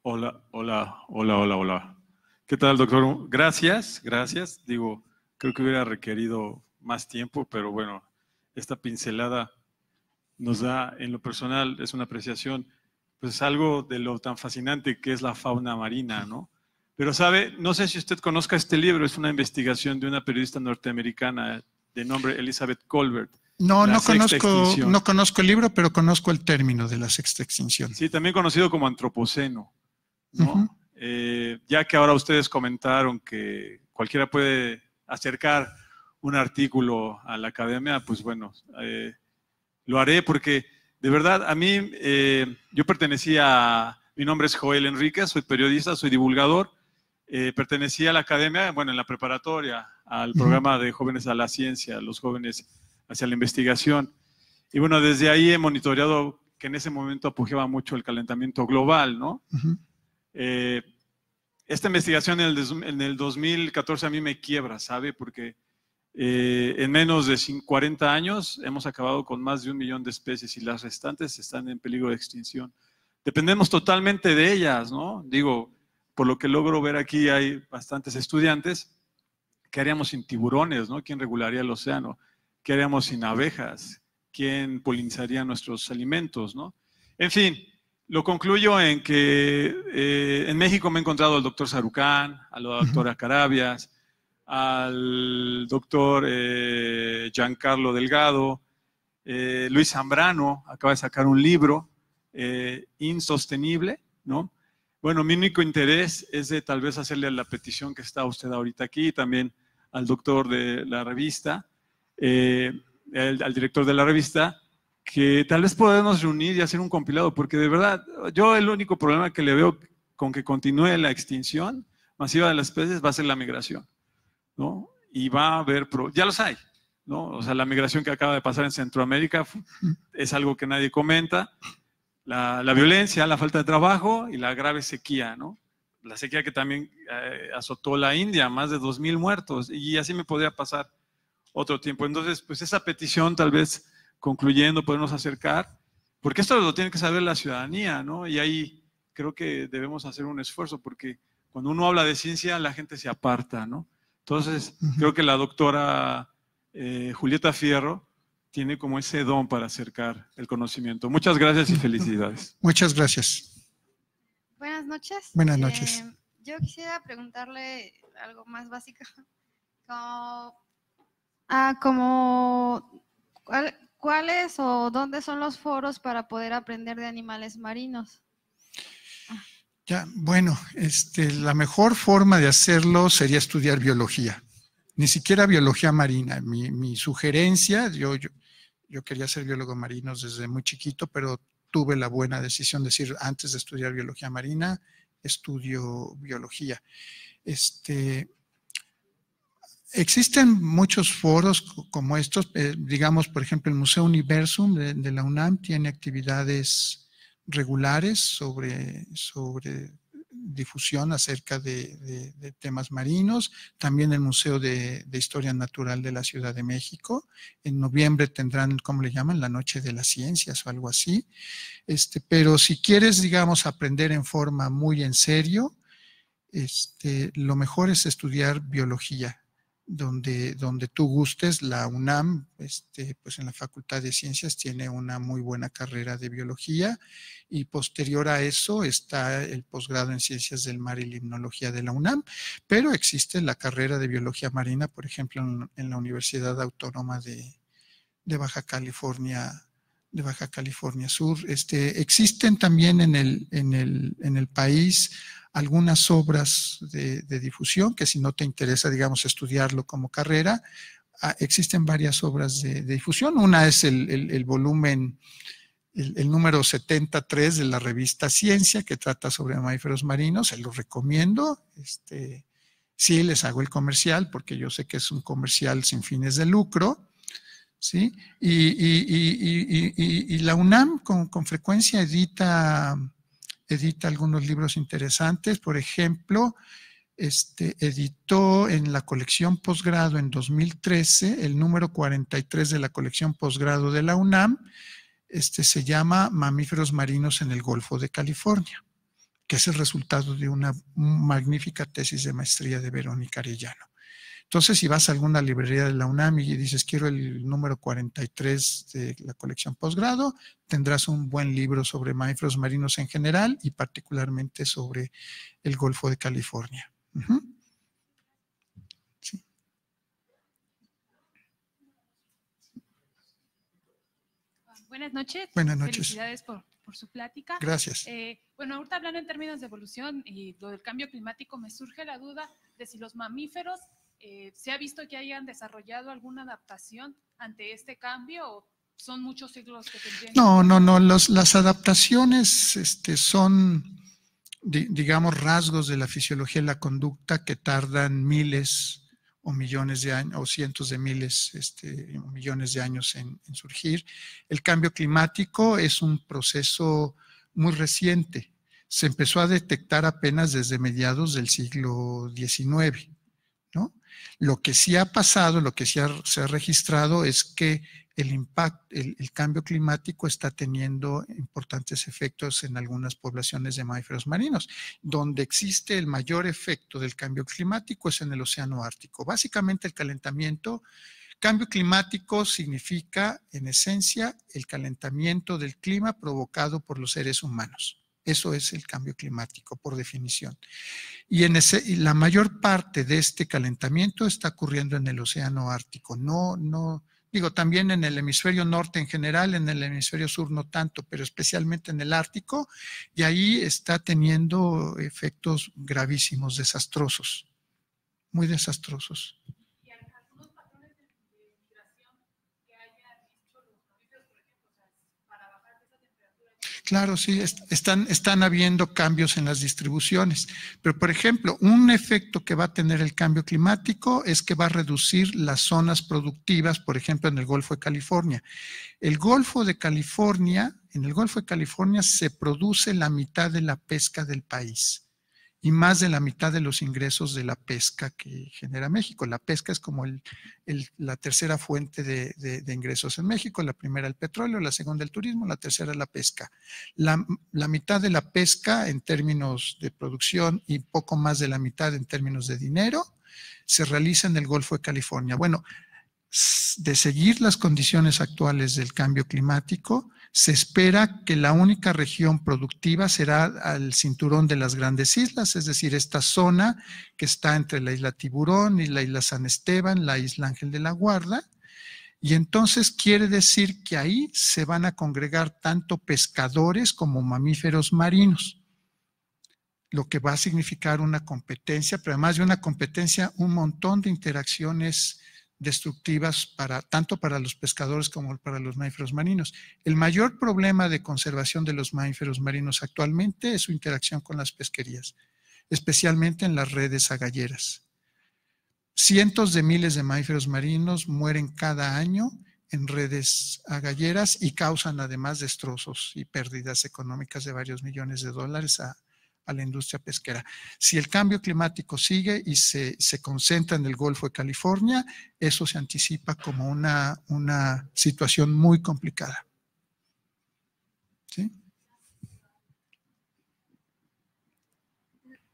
[SPEAKER 2] Hola, hola, hola, hola, hola. ¿Qué tal, doctor? Gracias, gracias. Digo, creo que hubiera requerido más tiempo, pero bueno, esta pincelada nos da, en lo personal, es una apreciación, pues algo de lo tan fascinante que es la fauna marina, ¿no? Pero sabe, no sé si usted conozca este libro, es una investigación de una periodista norteamericana de nombre Elizabeth Colbert.
[SPEAKER 1] No, no conozco, no conozco el libro, pero conozco el término de la sexta extinción.
[SPEAKER 2] Sí, también conocido como antropoceno. Eh, ya que ahora ustedes comentaron que cualquiera puede acercar un artículo a la academia, pues bueno, eh, lo haré porque de verdad a mí, eh, yo pertenecía, a, mi nombre es Joel Enríquez, soy periodista, soy divulgador, pertenecía a la academia, bueno, en la preparatoria, al programa de jóvenes a la ciencia, los jóvenes hacia la investigación. Y bueno, desde ahí he monitoreado que en ese momento apujeaba mucho el calentamiento global, ¿no? Eh, esta investigación en el, en el, 2014 a mí me quiebra, ¿sabe? Porque eh, en menos de 40 años hemos acabado con más de un millón de especies y las restantes están en peligro de extinción. Dependemos totalmente de ellas, ¿no? Digo, por lo que logro ver aquí hay bastantes estudiantes. ¿Qué haríamos sin tiburones, no? ¿Quién regularía el océano? ¿Qué haríamos sin abejas? ¿Quién polinizaría nuestros alimentos, no? En fin, lo concluyo en que eh, en México me he encontrado al doctor Sarucán, a la doctora Carabias, al doctor eh, Giancarlo Delgado, eh, Luis Zambrano acaba de sacar un libro insostenible, ¿no? Bueno, mi único interés es de tal vez hacerle la petición que está usted ahorita aquí, también al doctor de la revista, al director de la revista, que tal vez podamos reunir y hacer un compilado, porque de verdad, yo el único problema que le veo con que continúe la extinción masiva de las especies va a ser la migración, ¿no? Y va a haber, ya los hay, ¿no? O sea, la migración que acaba de pasar en Centroamérica es algo que nadie comenta, la, violencia, la falta de trabajo y la grave sequía, ¿no? La sequía que también eh, azotó la India, más de 2.000 muertos, y así me podría pasar otro tiempo. Entonces, pues esa petición tal vez concluyendo, podemos acercar, porque esto lo tiene que saber la ciudadanía, ¿no? Y ahí creo que debemos hacer un esfuerzo, porque cuando uno habla de ciencia, la gente se aparta, ¿no? Entonces, creo que la doctora eh, Julieta Fierro tiene como ese don para acercar el conocimiento. Muchas gracias y felicidades.
[SPEAKER 1] Muchas gracias. Buenas noches. Buenas noches. Eh,
[SPEAKER 3] yo quisiera preguntarle algo más básico. Como, ah, como, ¿Cuáles o dónde son los foros para poder aprender de animales marinos?
[SPEAKER 1] Ah. Ya, bueno, este, la mejor forma de hacerlo sería estudiar biología, ni siquiera biología marina. Mi, sugerencia, yo, yo, yo quería ser biólogo marino desde muy chiquito, pero tuve la buena decisión de decir, antes de estudiar biología marina, estudio biología. Este, Existen muchos foros como estos, eh, digamos, por ejemplo, el Museo Universum de, la UNAM tiene actividades regulares sobre, sobre difusión acerca de, temas marinos, también el Museo de, Historia Natural de la Ciudad de México, en noviembre tendrán, ¿cómo le llaman?, la Noche de las Ciencias o algo así, este, pero si quieres, digamos, aprender en forma muy en serio, este, lo mejor es estudiar biología, donde, donde tú gustes, la UNAM, este, pues en la Facultad de Ciencias tiene una muy buena carrera de biología y posterior a eso está el posgrado en Ciencias del Mar y Limnología de la UNAM, pero existe la carrera de biología marina, por ejemplo, en, la Universidad Autónoma de, de Baja California de Baja California Sur. Este, existen también en el, en el, país algunas obras de, difusión, que si no te interesa, digamos, estudiarlo como carrera, ah, existen varias obras de, difusión. Una es el, volumen, el, número 73 de la revista Ciencia, que trata sobre mamíferos marinos, se lo recomiendo. Este, sí, les hago el comercial, porque yo sé que es un comercial sin fines de lucro. ¿sí? Y, la UNAM con, frecuencia edita, edita algunos libros interesantes, por ejemplo, este, editó en la colección posgrado en 2013 el número 43 de la colección posgrado de la UNAM, este, se llama Mamíferos marinos en el Golfo de California, que es el resultado de una magnífica tesis de maestría de Verónica Arellano. Entonces, si vas a alguna librería de la UNAM y dices, quiero el número 43 de la colección posgrado, tendrás un buen libro sobre mamíferos marinos en general y particularmente sobre el Golfo de California.
[SPEAKER 3] Buenas noches. Buenas noches. Felicidades por, su plática. Gracias. Eh, bueno, ahorita hablando en términos de evolución y lo del cambio climático, me surge la duda de si los mamíferos eh, ¿se ha visto que hayan desarrollado alguna adaptación ante este cambio o son muchos siglos que
[SPEAKER 1] No, no, no, las adaptaciones este, son, digamos, rasgos de la fisiología y la conducta que tardan miles o millones de años, o cientos de miles, este, o millones de años en, en surgir. El cambio climático es un proceso muy reciente, se empezó a detectar apenas desde mediados del siglo XIX, ¿no? Lo que sí ha pasado, lo que sí se ha registrado es que el, el, cambio climático está teniendo importantes efectos en algunas poblaciones de mamíferos marinos. Donde existe el mayor efecto del cambio climático es en el océano Ártico. Básicamente el calentamiento, cambio climático significa en esencia el calentamiento del clima provocado por los seres humanos. Eso es el cambio climático, por definición. Y, la mayor parte de este calentamiento está ocurriendo en el Océano Ártico. No, no, digo, también en el hemisferio norte en general, en el hemisferio sur no tanto, pero especialmente en el Ártico, y ahí está teniendo efectos gravísimos, desastrosos, muy desastrosos. Claro, sí, están, están habiendo cambios en las distribuciones. Pero, por ejemplo, un efecto que va a tener el cambio climático es que va a reducir las zonas productivas, por ejemplo, en el Golfo de California. El Golfo de California, en el Golfo de California se produce la mitad de la pesca del país y más de la mitad de los ingresos de la pesca que genera México. La pesca es como la tercera fuente de, ingresos en México, la primera el petróleo, la segunda el turismo, la tercera la pesca. la, mitad de la pesca en términos de producción y poco más de la mitad en términos de dinero se realiza en el Golfo de California. Bueno, de seguir las condiciones actuales del cambio climático, se espera que la única región productiva será el cinturón de las grandes islas, es decir, esta zona que está entre la isla Tiburón y la isla San Esteban, la isla Ángel de la Guarda. Y entonces quiere decir que ahí se van a congregar tanto pescadores como mamíferos marinos, lo que va a significar una competencia, pero además de una competencia, un montón de interacciones destructivas para, tanto para los pescadores como para los mamíferos marinos. El mayor problema de conservación de los mamíferos marinos actualmente es su interacción con las pesquerías, especialmente en las redes agalleras. Cientos de miles de mamíferos marinos mueren cada año en redes agalleras y causan además destrozos y pérdidas económicas de varios millones de dólares a, a la industria pesquera. Si el cambio climático sigue y se, se concentra en el Golfo de California, eso se anticipa como una, una situación muy complicada.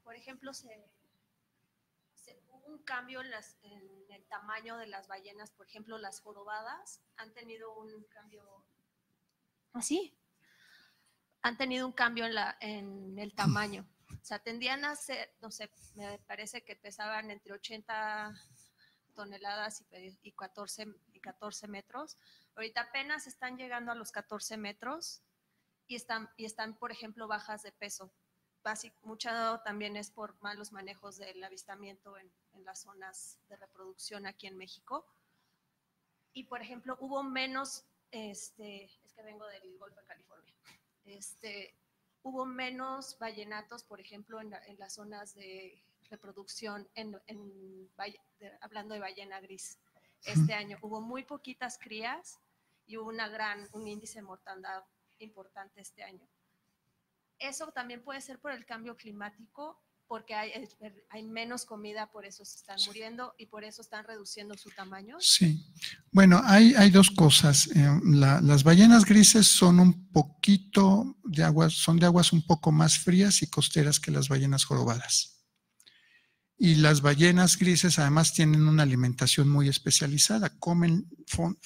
[SPEAKER 3] Por ejemplo, se, hubo un cambio en, en el tamaño de las ballenas, por ejemplo, las jorobadas han tenido un cambio. ¿Así? Ah, han tenido un cambio en, la, en el tamaño. O sea, tendían a ser, no sé, me parece que pesaban entre 80 toneladas y, 14, y 14 metros. Ahorita apenas están llegando a los 14 metros y están, y están por ejemplo, bajas de peso. Básico, mucho también es por malos manejos del avistamiento en, las zonas de reproducción aquí en México. Y, por ejemplo, hubo menos, este, es que vengo del Golfo de California, este, hubo menos vallenatos, por ejemplo, en, las zonas de reproducción, en, hablando de ballena gris. Este año hubo muy poquitas crías y hubo una gran, un índice de mortandad importante este año. Eso también puede ser por el cambio climático porque hay, menos comida, por eso se están muriendo y por eso están reduciendo su tamaño? Sí,
[SPEAKER 1] bueno, hay, dos cosas. Eh, las ballenas grises son un poquito de aguas, son de aguas un poco más frías y costeras que las ballenas jorobadas. Y las ballenas grises además tienen una alimentación muy especializada, comen,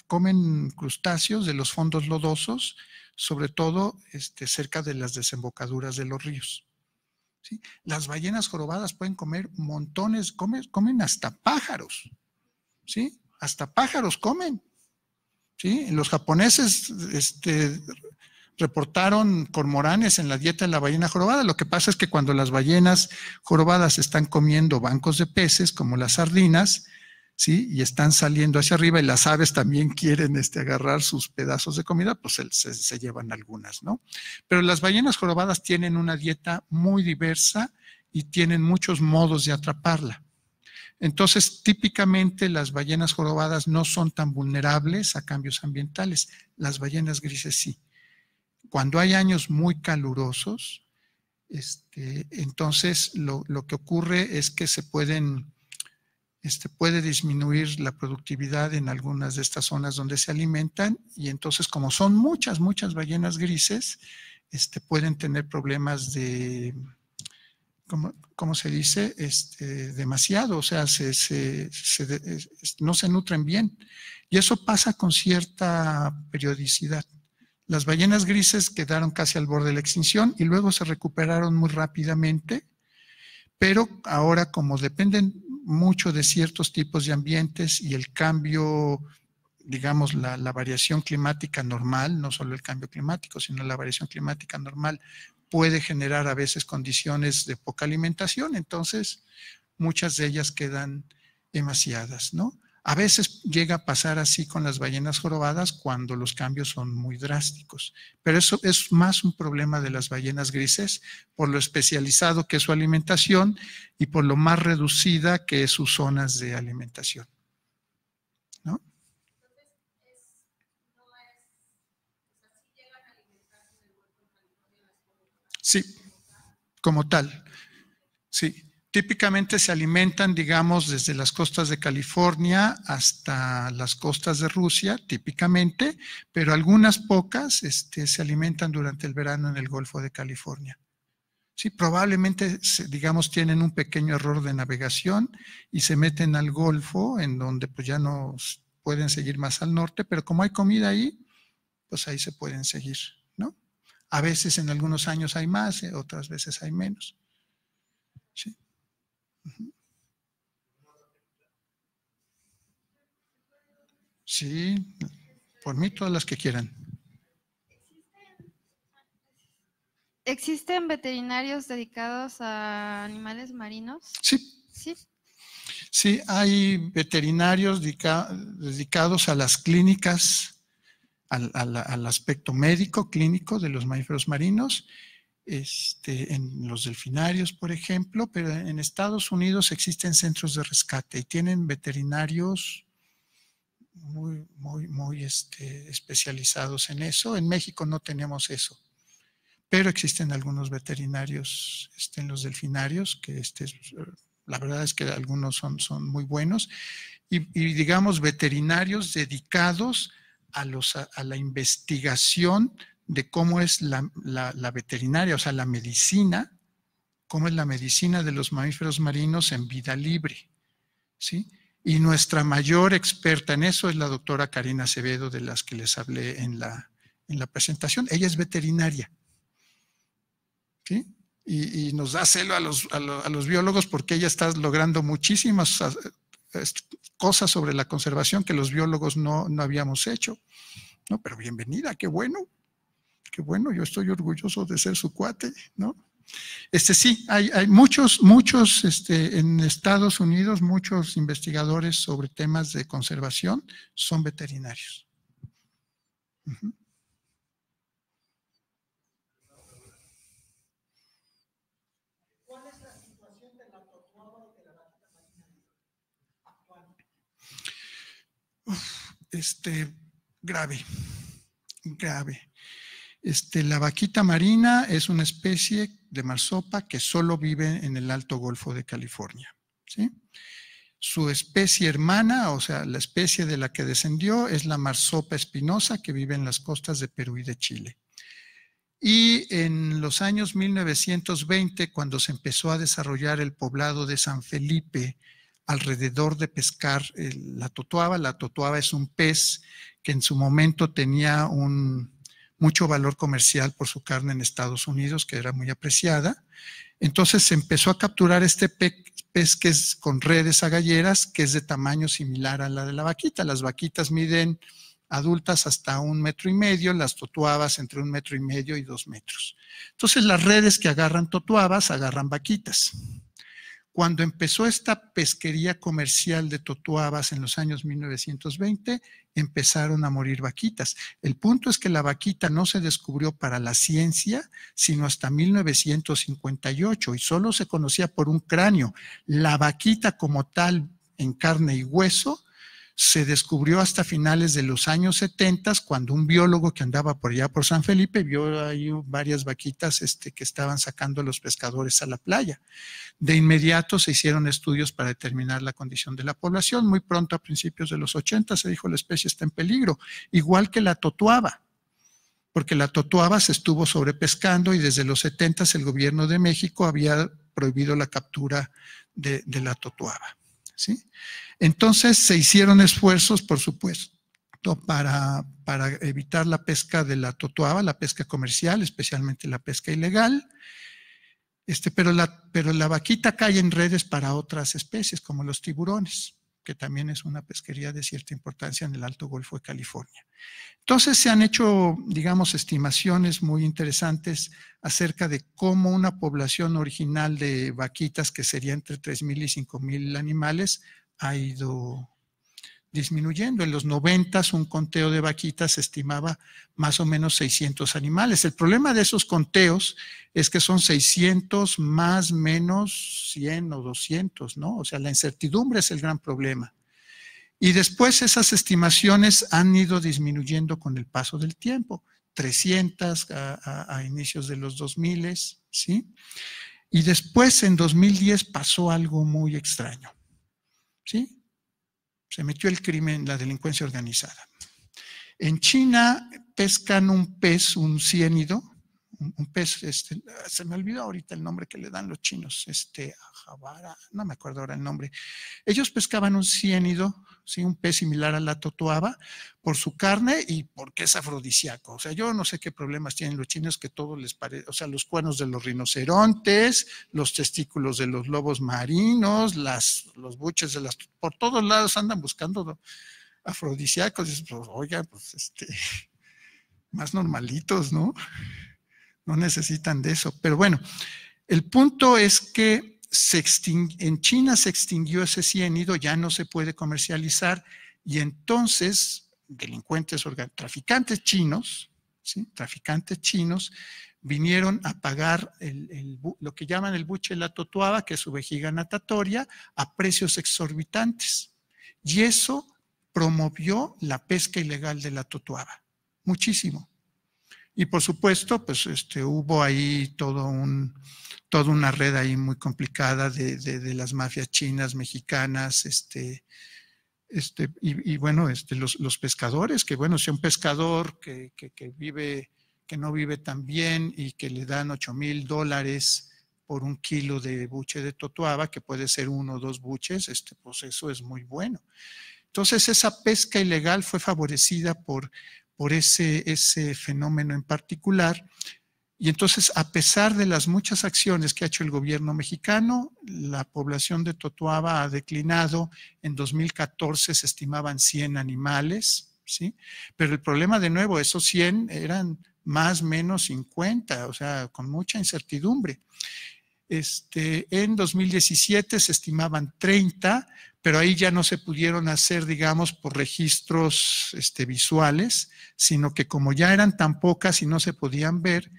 [SPEAKER 1] comen crustáceos de los fondos lodosos, sobre todo este, cerca de las desembocaduras de los ríos. Las ballenas jorobadas pueden comer montones, comen, hasta pájaros, ¿sí? Hasta pájaros comen, ¿sí? Los japoneses este, reportaron cormoranes en la dieta de la ballena jorobada. Lo que pasa es que cuando las ballenas jorobadas están comiendo bancos de peces, como las sardinas, ¿sí? Y están saliendo hacia arriba y las aves también quieren este, agarrar sus pedazos de comida, pues se, llevan algunas, ¿no? Pero las ballenas jorobadas tienen una dieta muy diversa y tienen muchos modos de atraparla. Entonces, típicamente las ballenas jorobadas no son tan vulnerables a cambios ambientales, las ballenas grises sí. Cuando hay años muy calurosos, este, entonces lo, que ocurre es que se pueden este, puede disminuir la productividad en algunas de estas zonas donde se alimentan y entonces como son muchas, muchas ballenas grises, este, pueden tener problemas de, ¿cómo, se dice? Este, demasiado, o sea, no se nutren bien. Y eso pasa con cierta periodicidad. Las ballenas grises quedaron casi al borde de la extinción y luego se recuperaron muy rápidamente, pero ahora como dependen mucho de ciertos tipos de ambientes y el cambio, digamos, la, variación climática normal, no solo el cambio climático, sino la variación climática normal puede generar a veces condiciones de poca alimentación, entonces muchas de ellas quedan demasiadas, ¿no? A veces llega a pasar así con las ballenas jorobadas cuando los cambios son muy drásticos, pero eso es más un problema de las ballenas grises por lo especializado que es su alimentación y por lo más reducida que es sus zonas de alimentación. ¿No? Sí, como tal. Sí, típicamente se alimentan, digamos, desde las costas de California hasta las costas de Rusia, típicamente, pero algunas pocas este, se alimentan durante el verano en el Golfo de California. Sí, probablemente, digamos, tienen un pequeño error de navegación y se meten al Golfo, en donde pues ya no pueden seguir más al norte, pero como hay comida ahí, pues ahí se pueden seguir, ¿no? A veces en algunos años hay más, eh, otras veces hay menos. ¿sí? Sí, por mí todas las que quieran.
[SPEAKER 3] ¿Existen veterinarios dedicados a animales marinos?
[SPEAKER 1] Sí. Sí. hay veterinarios dedicados a las clínicas, al, al aspecto médico clínico de los mamíferos marinos este, en los delfinarios, por ejemplo, pero en Estados Unidos existen centros de rescate y tienen veterinarios muy, muy, muy este, especializados en eso. En México no tenemos eso, pero existen algunos veterinarios este, en los delfinarios que este, la verdad es que algunos son, son muy buenos y, digamos veterinarios dedicados a, los, a, a la investigación de cómo es la, veterinaria, o sea, la medicina, cómo es la medicina de los mamíferos marinos en vida libre. ¿sí? Y nuestra mayor experta en eso es la doctora Karina Acevedo, de las que les hablé en la, presentación. Ella es veterinaria. Y, nos da celo a los, biólogos porque ella está logrando muchísimas cosas sobre la conservación que los biólogos no, habíamos hecho. No, pero bienvenida, qué bueno que bueno, yo estoy orgulloso de ser su cuate, ¿no? Este sí, hay, muchos, muchos este, en Estados Unidos, muchos investigadores sobre temas de conservación son veterinarios. ¿Cuál es la situación de la de la marina actual? este, grave, grave este, la vaquita marina es una especie de marsopa que solo vive en el Alto Golfo de California. Su especie hermana, o sea, la especie de la que descendió, es la marsopa espinosa que vive en las costas de Perú y de Chile. Y en los años 1920, cuando se empezó a desarrollar el poblado de San Felipe alrededor de pescar eh, la totuaba, la totuaba es un pez que en su momento tenía un, mucho valor comercial por su carne en Estados Unidos, que era muy apreciada. Entonces se empezó a capturar este pez que es con redes agalleras, que es de tamaño similar a la de la vaquita. Las vaquitas miden adultas hasta un metro y medio, las totuabas entre un metro y medio y dos metros. Entonces las redes que agarran totuabas agarran vaquitas. Cuando empezó esta pesquería comercial de totuabas en los años 1920, empezaron a morir vaquitas. El punto es que la vaquita no se descubrió para la ciencia sino hasta 1958 y solo se conocía por un cráneo. La vaquita como tal en carne y hueso se descubrió hasta finales de los años 70, cuando un biólogo que andaba por allá por San Felipe vio ahí varias vaquitas este, que estaban sacando a los pescadores a la playa. De inmediato se hicieron estudios para determinar la condición de la población. Muy pronto, a principios de los 80, se dijo la especie está en peligro, igual que la totuaba porque la totuaba se estuvo sobrepescando y desde los 70 el gobierno de México había prohibido la captura de, de la totuaba. ¿sí? Entonces se hicieron esfuerzos, por supuesto, para, evitar la pesca de la totoaba, la pesca comercial, especialmente la pesca ilegal. Este, pero la vaquita cae en redes para otras especies, como los tiburones, que también es una pesquería de cierta importancia en el Alto Golfo de California. Entonces se han hecho, digamos, estimaciones muy interesantes acerca de cómo una población original de vaquitas, que sería entre 3.000 y 5.000 animales, ha ido disminuyendo. En los 90 un conteo de vaquitas estimaba más o menos 600 animales. El problema de esos conteos es que son 600 más menos 100 o 200, ¿no? O sea, la incertidumbre es el gran problema. Y después esas estimaciones han ido disminuyendo con el paso del tiempo, 300 a, a inicios de los 2000, ¿sí? Y después en 2010 pasó algo muy extraño. ¿Sí? Se metió el crimen, la delincuencia organizada. En China pescan un pez, un ciénido, un pez, este, se me olvidó ahorita el nombre que le dan los chinos, este, ajabara, no me acuerdo ahora el nombre. Ellos pescaban un ciénido un pez similar a la totoaba, por su carne y porque es afrodisíaco. O sea, yo no sé qué problemas tienen los chinos que todo les parece, o sea, los cuernos de los rinocerontes, los testículos de los lobos marinos, las, los buches de las... Por todos lados andan buscando afrodisíacos. Pues, oiga, pues este, más normalitos, ¿no? No necesitan de eso. Pero bueno, el punto es que se en China se extinguió ese cienido, ya no se puede comercializar y entonces delincuentes, traficantes chinos, traficantes chinos vinieron a pagar lo que llaman el buche de la totuaba, que es su vejiga natatoria, a precios exorbitantes. Y eso promovió la pesca ilegal de la totuaba, muchísimo. Y por supuesto, pues este, hubo ahí todo un, toda una red ahí muy complicada de, las mafias chinas, mexicanas, este, este, y, bueno, este, los, pescadores, que bueno, si un pescador que, vive, que no vive tan bien y que le dan 8 mil dólares por un kilo de buche de totuaba, que puede ser uno o dos buches, este, pues eso es muy bueno. Entonces esa pesca ilegal fue favorecida por, por ese, ese fenómeno en particular. Y entonces, a pesar de las muchas acciones que ha hecho el gobierno mexicano, la población de Totuaba ha declinado. En 2014 se estimaban 100 animales, ¿sí? Pero el problema, de nuevo, esos 100 eran más o menos 50, o sea, con mucha incertidumbre. Este, en 2017 se estimaban 30, pero ahí ya no se pudieron hacer, digamos, por registros este, visuales, sino que como ya eran tan pocas y no se podían ver,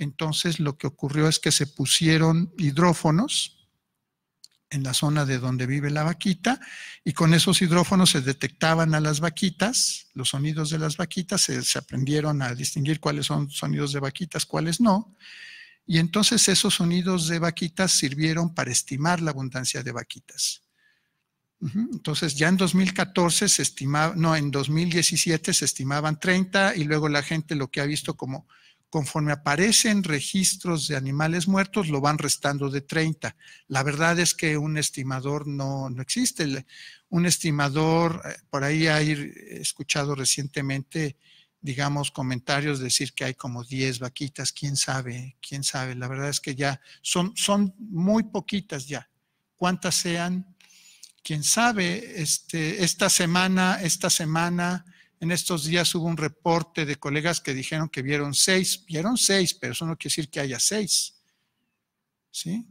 [SPEAKER 1] entonces lo que ocurrió es que se pusieron hidrófonos en la zona de donde vive la vaquita y con esos hidrófonos se detectaban a las vaquitas, los sonidos de las vaquitas, se, se aprendieron a distinguir cuáles son sonidos de vaquitas, cuáles no. Y entonces esos sonidos de vaquitas sirvieron para estimar la abundancia de vaquitas. Entonces ya en 2014 se estimaba, no, en 2017 se estimaban 30 y luego la gente lo que ha visto como conforme aparecen registros de animales muertos lo van restando de 30. La verdad es que un estimador no, existe. Un estimador, eh, por ahí ha eh, escuchado recientemente digamos, comentarios, decir que hay como 10 vaquitas, quién sabe, quién sabe. La verdad es que ya son, son muy poquitas ya. Cuántas sean, quién sabe. Este, esta semana, esta semana, en estos días hubo un reporte de colegas que dijeron que vieron seis. Vieron seis, pero eso no quiere decir que haya seis. ¿Sí?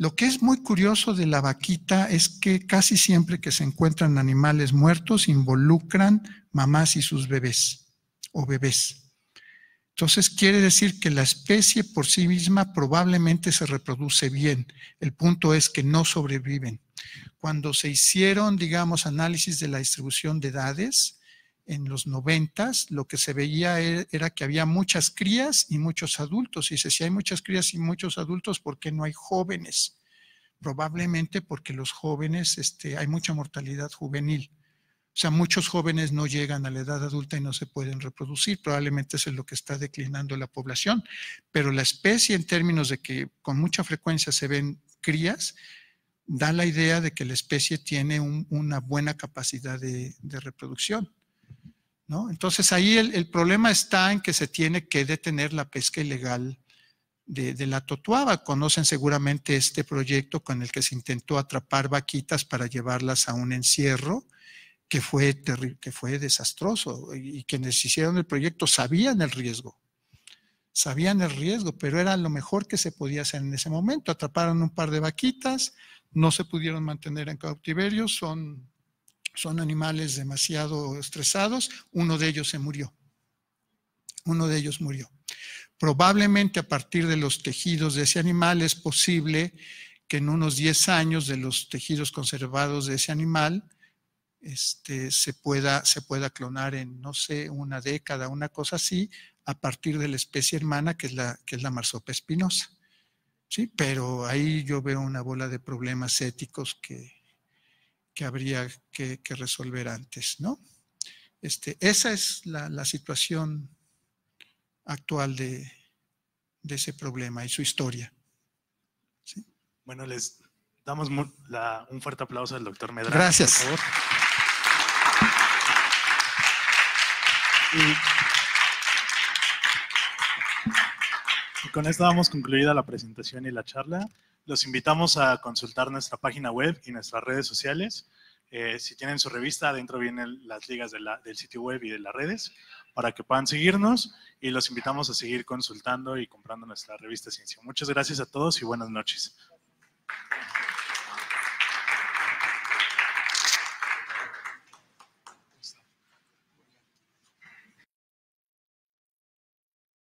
[SPEAKER 1] Lo que es muy curioso de la vaquita es que casi siempre que se encuentran animales muertos involucran mamás y sus bebés o bebés. Entonces quiere decir que la especie por sí misma probablemente se reproduce bien. El punto es que no sobreviven. Cuando se hicieron, digamos, análisis de la distribución de edades, en los noventas, lo que se veía e, era que había muchas crías y muchos adultos. Y dice, si hay muchas crías y muchos adultos, ¿por qué no hay jóvenes? Probablemente porque los jóvenes, este, hay mucha mortalidad juvenil. O sea, muchos jóvenes no llegan a la edad adulta y no se pueden reproducir. Probablemente eso es lo que está declinando la población. Pero la especie, en términos de que con mucha frecuencia se ven crías, da la idea de que la especie tiene una buena capacidad de reproducción. Entonces ahí el, problema está en que se tiene que detener la pesca ilegal de, la totuaba. Conocen seguramente este proyecto con el que se intentó atrapar vaquitas para llevarlas a un encierro que fue, que fue desastroso y quienes hicieron el proyecto sabían el riesgo. Sabían el riesgo, pero era lo mejor que se podía hacer en ese momento. Atraparon un par de vaquitas, no se pudieron mantener en cautiverio, son son animales demasiado estresados, uno de ellos se murió. Uno de ellos murió. Probablemente a partir de los tejidos de ese animal es posible que en unos 10 años de los tejidos conservados de ese animal este, se, pueda, se pueda clonar en, no sé, una década, una cosa así, a partir de la especie hermana que es la, que es la marsopa espinosa. Sí, pero ahí yo veo una bola de problemas éticos que, que habría que, resolver antes, ¿no? Este, esa es la, situación actual de, ese problema y su historia.
[SPEAKER 2] Bueno, les damos un fuerte aplauso al doctor Medrano. Gracias. con esto damos concluida la presentación y la charla. Los invitamos a consultar nuestra página web y nuestras redes sociales. Eh, si tienen su revista, adentro vienen las ligas del sitio web y de las redes para que puedan seguirnos y los invitamos a seguir consultando y comprando nuestra revista Ciencia. Muchas gracias a todos y buenas noches.